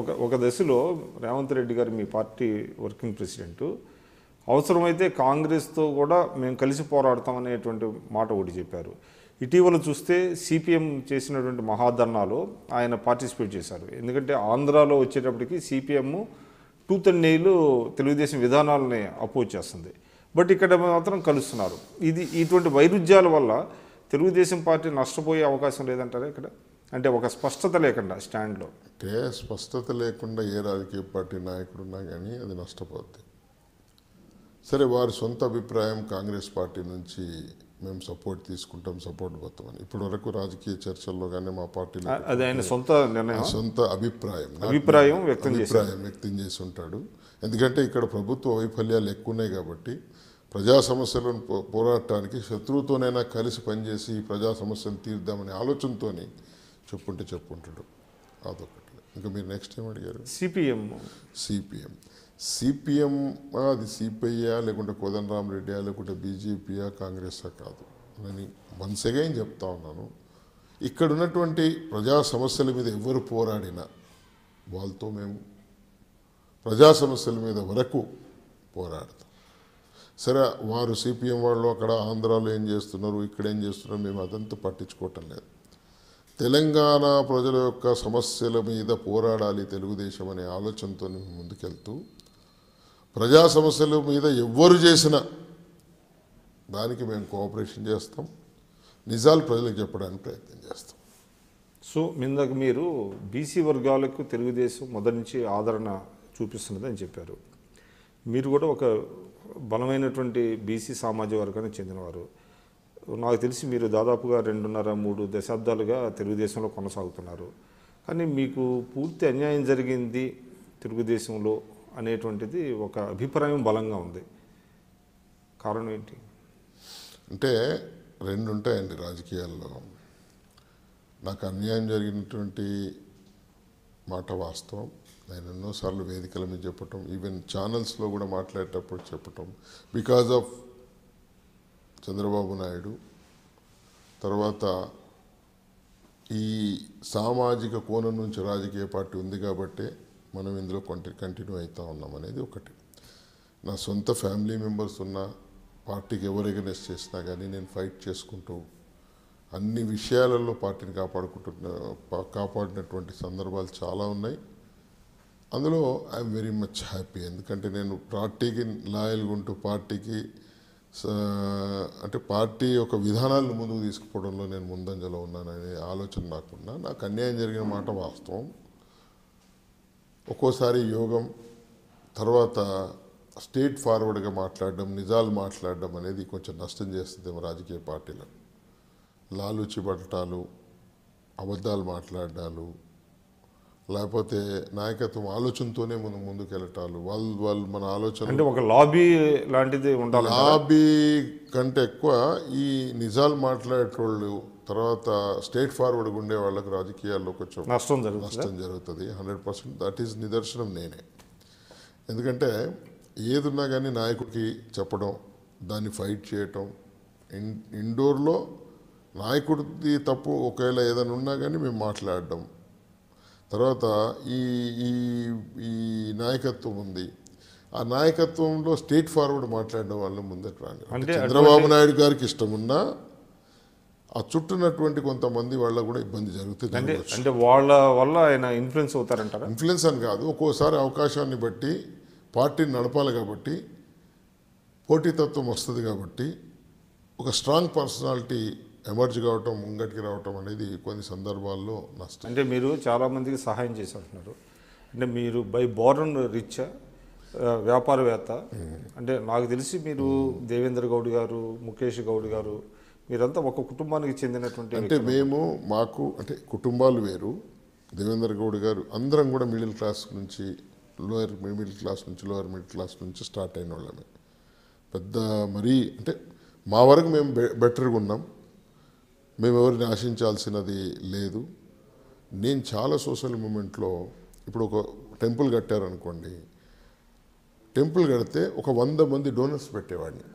ఒక ఒక దశలో రేవంత్ రెడ్డి గారు మీ పార్టీ వర్కింగ్ ప్రెసిడెంట్ అవసరమైతే కాంగ్రెస్తో కూడా మేము కలిసి పోరాడతాం అనేటువంటి మాట ఒకటి చెప్పారు ఇటీవల చూస్తే సిపిఎం చేసినటువంటి మహాధర్నాలో ఆయన పార్టిసిపేట్ చేశారు ఎందుకంటే ఆంధ్రాలో వచ్చేటప్పటికి సిపిఎం టూ అండ్ నెయిలు తెలుగుదేశం విధానాలని అపోజ్ చేస్తుంది బట్ ఇక్కడ మాత్రం కలుస్తున్నారు ఇది ఇటువంటి వైరుధ్యాల వల్ల తెలుగుదేశం పార్టీ నష్టపోయే అవకాశం లేదంటారా ఇక్కడ అంటే ఒక స్పష్టత లేకుండా స్టాండ్లో అంటే స్పష్టత లేకుండా ఏ రాజకీయ పార్టీ నాయకుడున్నా కానీ అది నష్టపోద్ది సరే వారి సొంత అభిప్రాయం కాంగ్రెస్ పార్టీ నుంచి మేము సపోర్ట్ తీసుకుంటాం సపోర్ట్ అని ఇప్పటి వరకు రాజకీయ చర్చల్లో కానీ మా పార్టీలో అది ఆయన సొంత నిర్ణయం సొంత అభిప్రాయం అభిప్రాయం వ్యక్తం అభిప్రాయం వ్యక్తం చేసి ఉంటాడు ఎందుకంటే ఇక్కడ ప్రభుత్వ వైఫల్యాలు ఎక్కువ ఉన్నాయి కాబట్టి ప్రజా సమస్యలను పోరాడటానికి శత్రువుతోనైనా కలిసి పనిచేసి ప్రజా సమస్యలు తీర్దామనే ఆలోచనతోని చెప్పుంటే చెప్పుంటాడు అదొకటి ఇంకా మీరు నెక్స్ట్ ఏం అడిగారు సిపిఎం సిపిఎం సిపిఎం అది సిపిఐయా లేకుంటే కోదండరామ్ రెడ్డియా లేకుంటే బీజేపీయా కాంగ్రెసా కాదు నేను వన్స్ అగైన్ చెప్తా ఉన్నాను ఇక్కడ ఉన్నటువంటి ప్రజా సమస్యల మీద ఎవరు పోరాడినా వాళ్ళతో మేము ప్రజా సమస్యల మీద వరకు పోరాడతాం సరే వారు సిపిఎం వాళ్ళు అక్కడ ఆంధ్రాలో ఏం చేస్తున్నారు ఇక్కడ ఏం చేస్తున్నారు మేము అదంతా పట్టించుకోవటం లేదు తెలంగాణ ప్రజల యొక్క సమస్యల మీద పోరాడాలి తెలుగుదేశం అనే ఆలోచనతో ముందుకెళ్తూ ప్రజా సమస్యల మీద ఎవ్వరు చేసినా దానికి మేము కోఆపరేషన్ చేస్తాం నిజాలు ప్రజలకు చెప్పడానికి ప్రయత్నం చేస్తాం సో ఇందాక మీరు బీసీ వర్గాలకు తెలుగుదేశం మొదటి నుంచి ఆదరణ చూపిస్తున్నదని చెప్పారు మీరు కూడా ఒక బలమైనటువంటి బీసీ సామాజిక వర్గానికి చెందినవారు నాకు తెలిసి మీరు దాదాపుగా రెండున్నర మూడు దశాబ్దాలుగా తెలుగుదేశంలో కొనసాగుతున్నారు కానీ మీకు పూర్తి అన్యాయం జరిగింది తెలుగుదేశంలో అనేటువంటిది ఒక అభిప్రాయం బలంగా ఉంది కారణం ఏంటి అంటే రెండు ఉంటాయండి రాజకీయాల్లో నాకు అన్యాయం జరిగినటువంటి మాట వాస్తవం నేను ఎన్నోసార్లు వేదికల మీద చెప్పటం ఈవెన్ ఛానల్స్లో కూడా మాట్లాడేటప్పుడు చెప్పటం బికాజ్ ఆఫ్ చంద్రబాబు నాయుడు తర్వాత ఈ సామాజిక కోణం నుంచి రాజకీయ పార్టీ ఉంది కాబట్టి మనం ఇందులో కంటి కంటిన్యూ అవుతూ ఉన్నాం అనేది ఒకటి నా సొంత ఫ్యామిలీ మెంబర్స్ ఉన్న పార్టీకి ఎవరు చేసినా కానీ నేను ఫైట్ చేసుకుంటూ అన్ని విషయాలలో పార్టీని కాపాడుకుంటున్న కాపాడినటువంటి సందర్భాలు చాలా ఉన్నాయి అందులో ఐఎమ్ వెరీ మచ్ హ్యాపీ ఎందుకంటే నేను పార్టీకి లాయల్గా ఉంటూ పార్టీకి అంటే పార్టీ యొక్క విధానాలను ముందుకు తీసుకుపోవడంలో నేను ముందంజలో ఉన్నాననే ఆలోచన నాకున్నా నాకు అన్యాయం జరిగిన మాట వాస్తవం ఒక్కోసారి యోగం తర్వాత స్టేట్ ఫార్వర్డ్గా మాట్లాడడం నిజాలు మాట్లాడడం అనేది కొంచెం నష్టం చేస్తుందేమో రాజకీయ పార్టీలను లాలుచిబడటాలు అబద్ధాలు మాట్లాడాలు లేకపోతే నాయకత్వం ఆలోచనతోనే మనం ముందుకు వెళ్ళటాలు వాళ్ళు వాళ్ళు మన ఆలోచన అంటే ఒక లాబీ లాంటిది ఉండాలి లాబీ కంటే ఎక్కువ ఈ నిజాలు మాట్లాడేటోళ్ళు తర్వాత స్టేట్ ఫార్వర్డ్గా ఉండే వాళ్ళకి రాజకీయాల్లో కొంచెం నష్టం జరుగుతుంది నష్టం జరుగుతుంది హండ్రెడ్ పర్సెంట్ దట్ ఈస్ నిదర్శనం నేనే ఎందుకంటే ఏదున్నా కానీ నాయకుడికి చెప్పడం దాన్ని ఫైట్ చేయటం ఇన్ ఇండోర్లో నాయకుడిది తప్పు ఒకవేళ ఏదైనా ఉన్నా కానీ మేము మాట్లాడడం తర్వాత ఈ ఈ ఈ నాయకత్వం ఉంది ఆ నాయకత్వంలో స్టేట్ ఫార్వర్డ్ మాట్లాడడం వల్ల ముందట అంటే చంద్రబాబు నాయుడు గారికి ఇష్టం ఉన్నా ఆ చుట్టున్నటువంటి కొంతమంది వాళ్ళ కూడా ఇబ్బంది జరుగుతుంది అంటే వాళ్ళ వల్ల ఆయన ఇన్ఫ్లుయెన్స్ అవుతారంట ఇన్ఫ్లుయెన్స్ అని కాదు ఒక్కోసారి అవకాశాన్ని బట్టి పార్టీని నడపాలి కాబట్టి పోటీతత్వం వస్తుంది కాబట్టి ఒక స్ట్రాంగ్ పర్సనాలిటీ ఎమర్జ్ కావటం ముంగటికి రావటం అనేది కొన్ని సందర్భాల్లో నష్టం అంటే మీరు చాలామందికి సహాయం చేసి అంటున్నారు అంటే మీరు బై బోర్న్ రిచ్ వ్యాపారవేత్త అంటే నాకు తెలిసి మీరు దేవేంద్ర గౌడ్ గారు ముఖేష్ గౌడ్ గారు మీరంతా ఒక కుటుంబానికి చెందినటువంటి అంటే మేము మాకు అంటే కుటుంబాలు వేరు దేవేంద్ర గౌడ్ గారు అందరం కూడా మిడిల్ క్లాస్ నుంచి లోయర్ మిడిల్ క్లాస్ నుంచి లోయర్ మిడిల్ క్లాస్ నుంచి స్టార్ట్ అయిన వాళ్ళమే పెద్ద మరీ అంటే మా వరకు మేము బెటర్గా ఉన్నాం మేము ఎవరిని ఆశించాల్సినది లేదు నేను చాలా సోషల్ మూమెంట్లో ఇప్పుడు ఒక టెంపుల్ కట్టారనుకోండి టెంపుల్ కడితే ఒక వంద మంది డోనర్స్ పెట్టేవాడిని